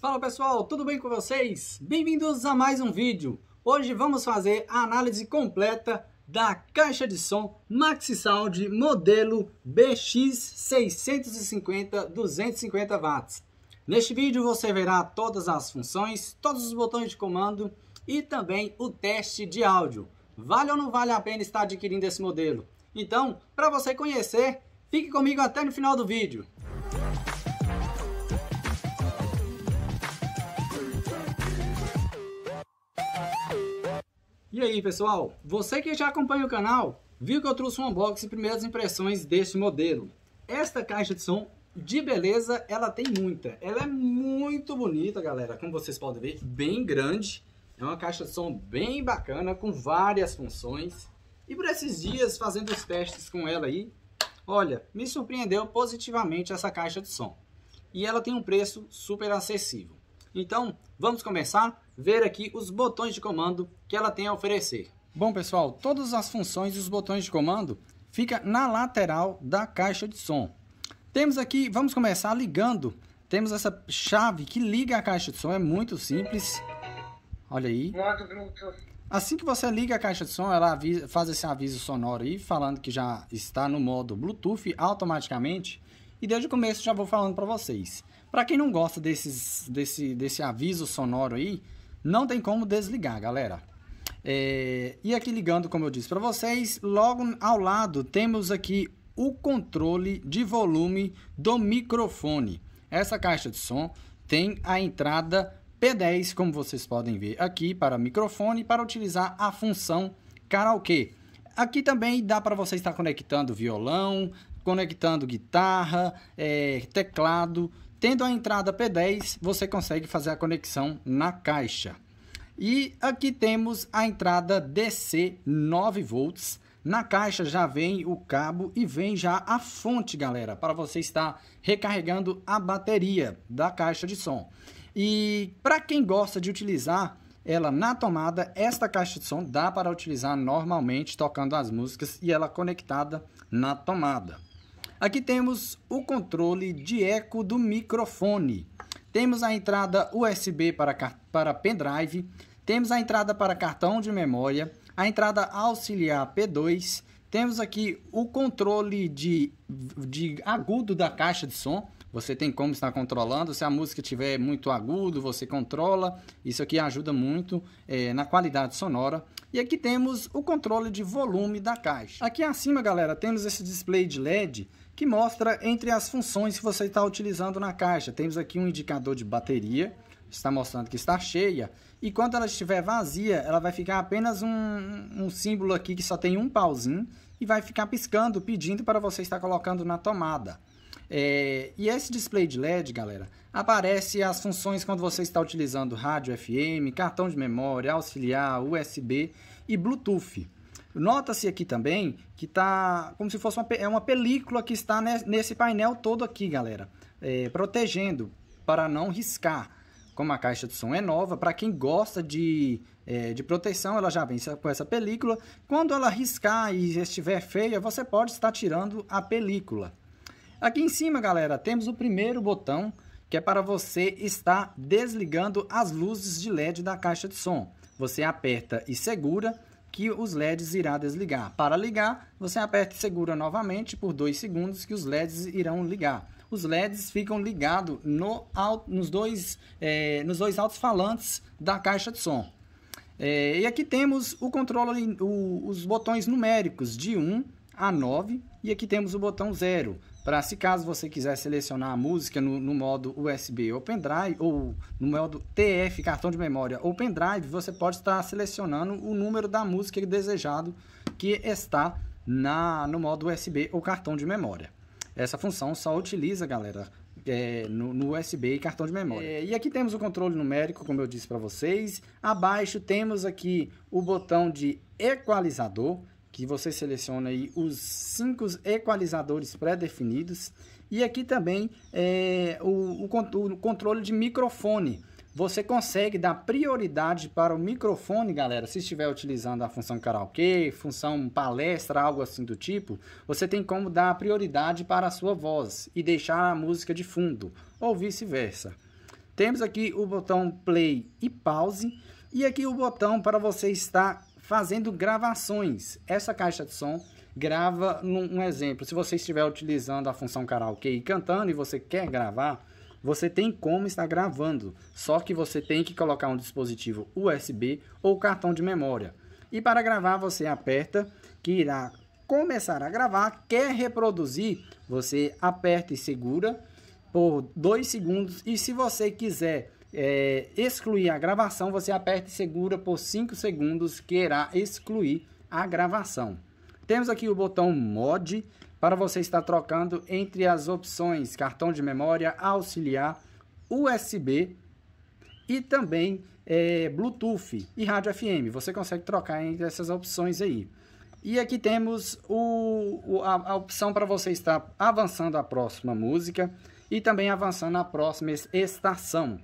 Fala pessoal, tudo bem com vocês? Bem-vindos a mais um vídeo. Hoje vamos fazer a análise completa da caixa de som Maxi Sound modelo BX650 250 watts. Neste vídeo você verá todas as funções, todos os botões de comando e também o teste de áudio. Vale ou não vale a pena estar adquirindo esse modelo? Então, para você conhecer, fique comigo até no final do vídeo. E aí pessoal, você que já acompanha o canal, viu que eu trouxe um unboxing e primeiras impressões deste modelo. Esta caixa de som de beleza ela tem muita, ela é muito bonita galera, como vocês podem ver, bem grande. É uma caixa de som bem bacana, com várias funções. E por esses dias, fazendo os testes com ela aí, olha, me surpreendeu positivamente essa caixa de som. E ela tem um preço super acessível. Então, vamos começar a ver aqui os botões de comando que ela tem a oferecer. Bom, pessoal, todas as funções e os botões de comando fica na lateral da caixa de som. Temos aqui, vamos começar ligando. Temos essa chave que liga a caixa de som, é muito simples. Olha aí. Assim que você liga a caixa de som, ela avisa, faz esse aviso sonoro aí, falando que já está no modo Bluetooth automaticamente. E desde o começo já vou falando para vocês. Para quem não gosta desses, desse, desse aviso sonoro aí, não tem como desligar, galera. É, e aqui ligando, como eu disse para vocês, logo ao lado temos aqui o controle de volume do microfone. Essa caixa de som tem a entrada P10, como vocês podem ver aqui, para microfone, para utilizar a função karaokê. Aqui também dá para você estar conectando violão, conectando guitarra, é, teclado, Tendo a entrada P10, você consegue fazer a conexão na caixa. E aqui temos a entrada DC 9 volts. Na caixa já vem o cabo e vem já a fonte, galera, para você estar recarregando a bateria da caixa de som. E para quem gosta de utilizar ela na tomada, esta caixa de som dá para utilizar normalmente tocando as músicas e ela conectada na tomada. Aqui temos o controle de eco do microfone. Temos a entrada USB para, para pendrive, temos a entrada para cartão de memória, a entrada auxiliar P2, temos aqui o controle de, de agudo da caixa de som, você tem como estar controlando. Se a música estiver muito agudo, você controla. Isso aqui ajuda muito é, na qualidade sonora. E aqui temos o controle de volume da caixa. Aqui acima, galera, temos esse display de LED que mostra entre as funções que você está utilizando na caixa. Temos aqui um indicador de bateria, está mostrando que está cheia, e quando ela estiver vazia, ela vai ficar apenas um, um símbolo aqui que só tem um pauzinho e vai ficar piscando, pedindo para você estar colocando na tomada. É, e esse display de LED, galera, aparece as funções quando você está utilizando rádio FM, cartão de memória, auxiliar, USB e Bluetooth. Nota-se aqui também que está como se fosse uma, é uma película que está nesse painel todo aqui, galera, é, protegendo para não riscar. Como a caixa de som é nova, para quem gosta de, é, de proteção, ela já vem com essa película. Quando ela riscar e estiver feia, você pode estar tirando a película. Aqui em cima, galera, temos o primeiro botão, que é para você estar desligando as luzes de LED da caixa de som. Você aperta e segura que os LEDs irá desligar. Para ligar, você aperta e segura novamente por 2 segundos que os LEDs irão ligar. Os LEDs ficam ligados no, nos dois, é, nos dois altos-falantes da caixa de som. É, e aqui temos o controle, o, os botões numéricos de 1 a 9 e aqui temos o botão 0 para se caso você quiser selecionar a música no, no, modo USB ou drive ou no modo TF, cartão de memória ou drive, você pode estar selecionando o número da música desejado que está na, no modo USB ou cartão de memória. Essa função só utiliza, galera, é, no, no, USB e cartão de memória. É, e aqui temos o controle numérico, como eu disse para vocês. Abaixo temos aqui o botão de equalizador, que você seleciona aí os cinco equalizadores pré-definidos. E aqui também é, o, o, o controle de microfone. Você consegue dar prioridade para o microfone, galera, se estiver utilizando a função karaokê, função palestra, algo assim do tipo, você tem como dar prioridade para a sua voz e deixar a música de fundo, ou vice-versa. Temos aqui o botão play e pause, e aqui o botão para você estar fazendo gravações. Essa caixa de som grava um exemplo. Se você estiver utilizando a função karaokê e cantando e você quer gravar, você tem como estar gravando, só que você tem que colocar um dispositivo USB ou cartão de memória. E para gravar, você aperta que irá começar a gravar. Quer reproduzir? Você aperta e segura por dois segundos. E se você quiser é, excluir a gravação, você aperta e segura por 5 segundos que irá excluir a gravação. Temos aqui o botão Mod para você estar trocando entre as opções cartão de memória, auxiliar, USB e também é, Bluetooth e rádio FM. Você consegue trocar entre essas opções aí. E aqui temos o, o a, a, opção para você estar avançando a próxima música e também avançando a próxima estação.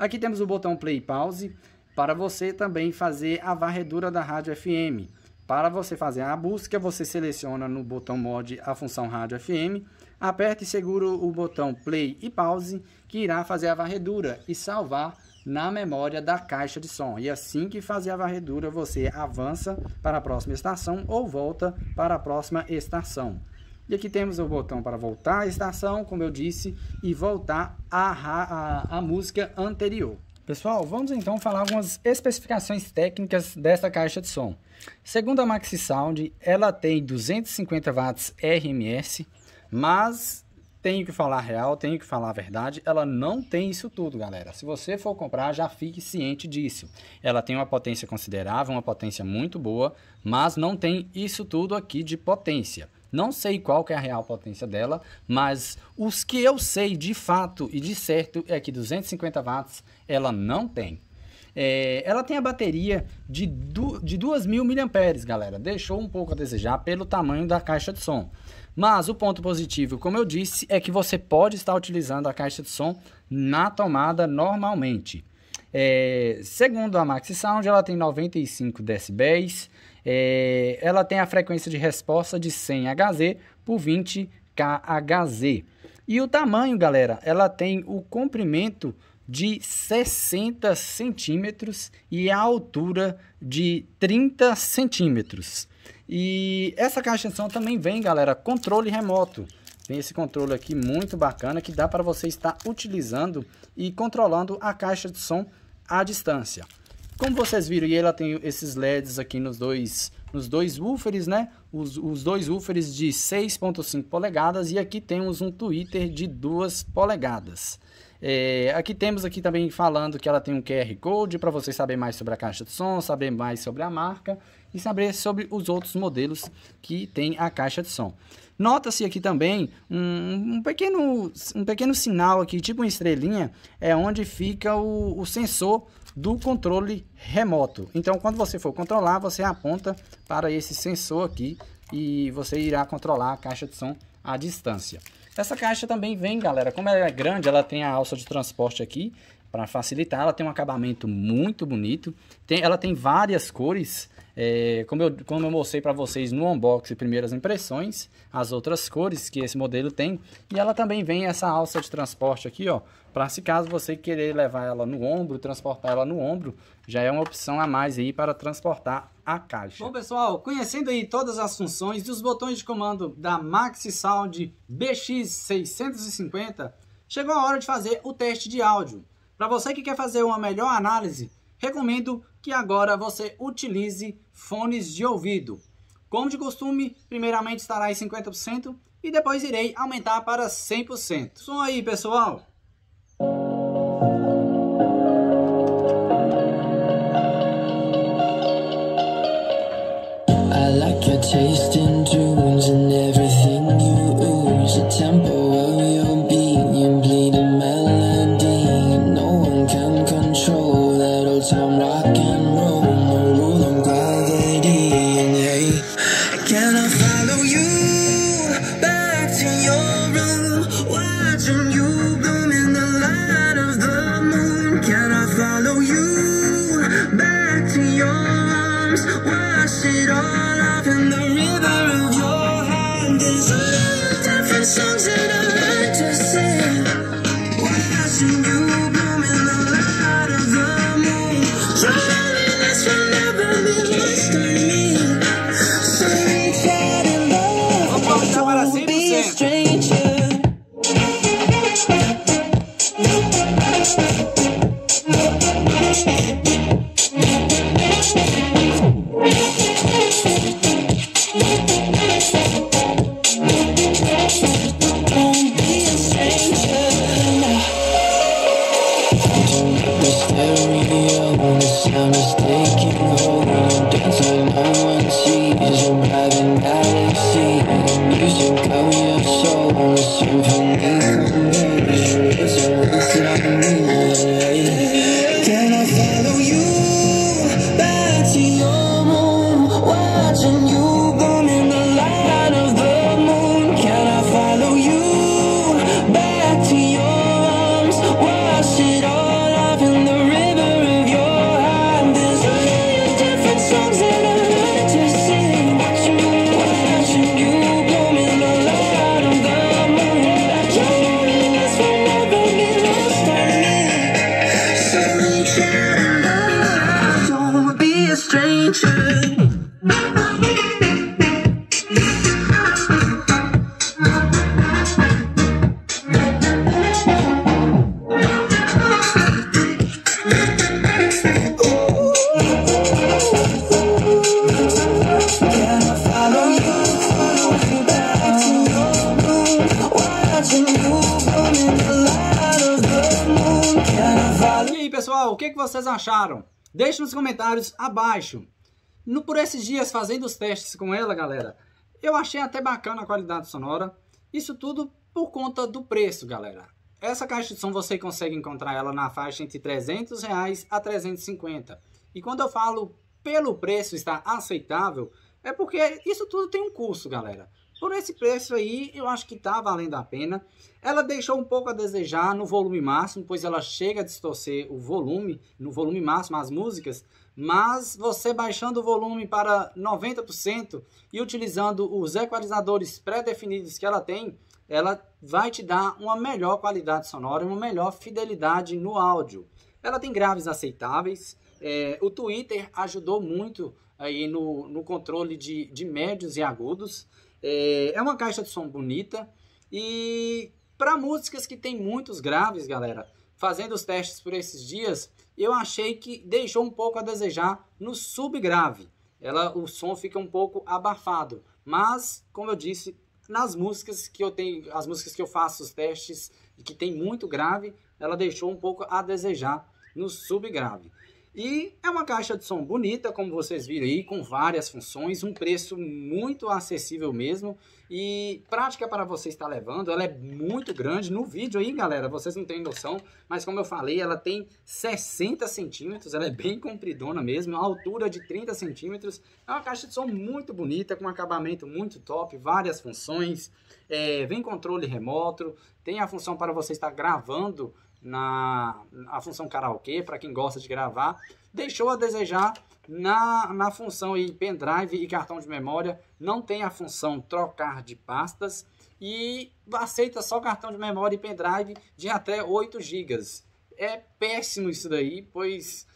Aqui temos o botão play e pause para você também fazer a varredura da rádio FM. Para você fazer a busca, você seleciona no botão mod a função rádio FM, aperta e segura o botão play e pause, que irá fazer a varredura e salvar na memória da caixa de som. E assim que fazer a varredura, você avança para a próxima estação ou volta para a próxima estação. E aqui temos o botão para voltar à estação, como eu disse, e voltar à, música anterior. Pessoal, vamos então falar algumas especificações técnicas dessa caixa de som. Segundo a Maxi Sound, ela tem 250 watts RMS, mas tenho que falar real, tenho que falar a verdade, ela não tem isso tudo, galera. Se você for comprar, já fique ciente disso. Ela tem uma potência considerável, uma potência muito boa, mas não tem isso tudo aqui de potência. Não sei qual que é a real potência dela, mas os que eu sei de fato e de certo é que 250 watts ela não tem. É, ela tem a bateria de, du de 2.000 mAh, galera. Deixou um pouco a desejar pelo tamanho da caixa de som. Mas o ponto positivo, como eu disse, é que você pode estar utilizando a caixa de som na tomada normalmente. É, segundo a Maxi Sound, ela tem 95 decibéis, é, ela tem a frequência de resposta de 100 Hz por 20 kHz. E o tamanho, galera, ela tem o comprimento de 60 centímetros e a altura de 30 centímetros. E essa caixa de som também vem, galera, controle remoto. Tem esse controle aqui muito bacana que dá para você estar utilizando e controlando a caixa de som à distância. Como vocês viram, e ela tem esses LEDs aqui nos dois, nos dois woofers né? Os, os dois woofers de 6.5 polegadas e aqui temos um Twitter de 2 polegadas. É, aqui temos aqui também falando que ela tem um QR Code para você saber mais sobre a caixa de som, saber mais sobre a marca e saber sobre os outros modelos que tem a caixa de som. Nota-se aqui também um, um, pequeno, um pequeno sinal aqui, tipo uma estrelinha, é onde fica o, o sensor do controle remoto. Então, quando você for controlar, você aponta para esse sensor aqui e você irá controlar a caixa de som à distância. Essa caixa também vem, galera, como ela é grande, ela tem a alça de transporte aqui para facilitar. Ela tem um acabamento muito bonito. Tem, ela tem várias cores. É, como, eu, como eu mostrei para vocês no unboxing primeiras impressões, as outras cores que esse modelo tem. E ela também vem essa alça de transporte aqui, ó. Para se caso você querer levar ela no ombro, transportar ela no ombro, já é uma opção a mais aí para transportar a caixa. Bom pessoal, conhecendo aí todas as funções e os botões de comando da Maxi Sound BX650, chegou a hora de fazer o teste de áudio. Para você que quer fazer uma melhor análise, recomendo que agora você utilize fones de ouvido. Como de costume, primeiramente estará em 50% e depois irei aumentar para 100%. Som aí, pessoal! I've been down. pessoal, o que, que vocês acharam? Deixe nos comentários abaixo. No, por esses dias, fazendo os testes com ela, galera, eu achei até bacana a qualidade sonora. Isso tudo por conta do preço, galera. Essa caixa de som você consegue encontrar ela na faixa entre 300 reais a 350. E quando eu falo pelo preço está aceitável, é porque isso tudo tem um custo, galera. Por esse preço aí, eu acho que está valendo a pena. Ela deixou um pouco a desejar no volume máximo, pois ela chega a distorcer o volume, no volume máximo as músicas, mas você baixando o volume para 90% e utilizando os equalizadores pré-definidos que ela tem, ela vai te dar uma melhor qualidade sonora, uma melhor fidelidade no áudio. Ela tem graves aceitáveis, é, o Twitter ajudou muito aí no, no controle de, de médios e agudos. É, é uma caixa de som bonita e para músicas que tem muitos graves, galera, fazendo os testes por esses dias, eu achei que deixou um pouco a desejar no subgrave. Ela, o som fica um pouco abafado, mas como eu disse, nas músicas que eu tenho, as músicas que eu faço os testes e que tem muito grave, ela deixou um pouco a desejar no subgrave. E é uma caixa de som bonita, como vocês viram aí, com várias funções, um preço muito acessível mesmo e prática para você estar levando. Ela é muito grande. No vídeo aí, galera, vocês não têm noção, mas como eu falei, ela tem 60 centímetros, ela é bem compridona mesmo, altura de 30 centímetros. É uma caixa de som muito bonita, com um acabamento muito top, várias funções. É, vem controle remoto, tem a função para você estar gravando na, na função karaokê, para quem gosta de gravar, deixou a desejar na, na função e pendrive e cartão de memória, não tem a função trocar de pastas e aceita só cartão de memória e pendrive de até 8 GB. É péssimo isso daí, pois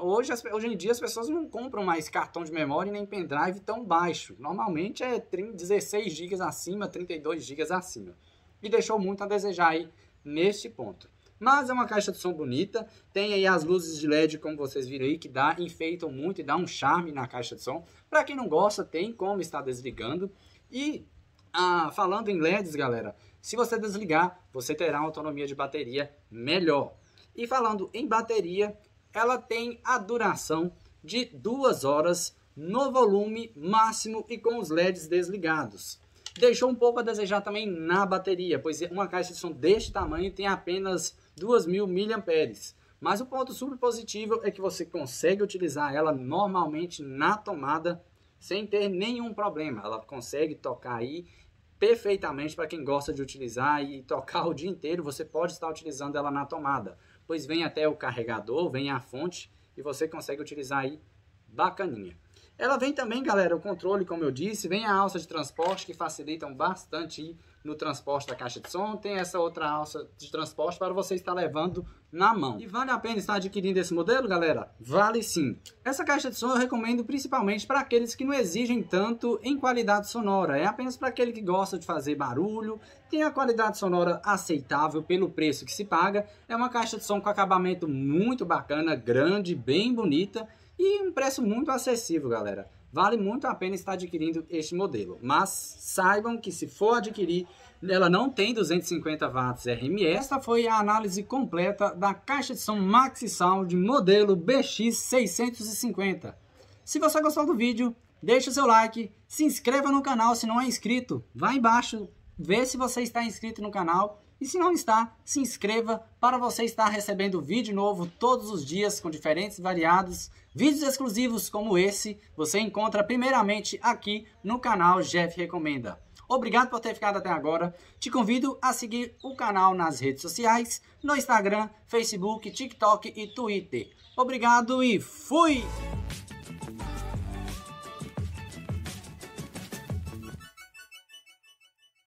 hoje, hoje em dia as pessoas não compram mais cartão de memória nem pendrive tão baixo. Normalmente é 16 GB acima, 32 GB acima. E deixou muito a desejar aí neste ponto. Mas é uma caixa de som bonita. Tem aí as luzes de LED, como vocês viram aí, que dá, enfeitam muito e dá um charme na caixa de som. Para quem não gosta, tem como estar desligando. E ah, falando em LEDs, galera, se você desligar, você terá uma autonomia de bateria melhor. E falando em bateria, ela tem a duração de duas horas no volume máximo e com os LEDs desligados. Deixou um pouco a desejar também na bateria, pois uma caixa de som deste tamanho tem apenas 2.000 mAh. Mas o ponto super positivo é que você consegue utilizar ela normalmente na tomada sem ter nenhum problema. Ela consegue tocar aí perfeitamente para quem gosta de utilizar e tocar o dia inteiro, você pode estar utilizando ela na tomada, pois vem até o carregador, vem a fonte e você consegue utilizar aí bacaninha. Ela vem também, galera, o controle, como eu disse, vem a alça de transporte que facilitam bastante no transporte da caixa de som. Tem essa outra alça de transporte para você estar levando na mão. E vale a pena estar adquirindo esse modelo, galera? Vale sim. Essa caixa de som eu recomendo principalmente para aqueles que não exigem tanto em qualidade sonora. É apenas para aquele que gosta de fazer barulho, tem a qualidade sonora aceitável pelo preço que se paga. É uma caixa de som com acabamento muito bacana, grande, bem bonita e um preço muito acessível, galera. Vale muito a pena estar adquirindo este modelo. Mas saibam que se for adquirir, ela não tem 250 watts RME. Esta foi a análise completa da caixa de som Maxi Sound modelo BX650. Se você gostou do vídeo, deixa o seu like, se inscreva no canal se não é inscrito. Vai embaixo, vê se você está inscrito no canal e se não está, se inscreva para você estar recebendo vídeo novo todos os dias com diferentes variados. Vídeos exclusivos como esse você encontra primeiramente aqui no canal Jeff Recomenda. Obrigado por ter ficado até agora. Te convido a seguir o canal nas redes sociais, no Instagram, Facebook, TikTok e Twitter. Obrigado e fui!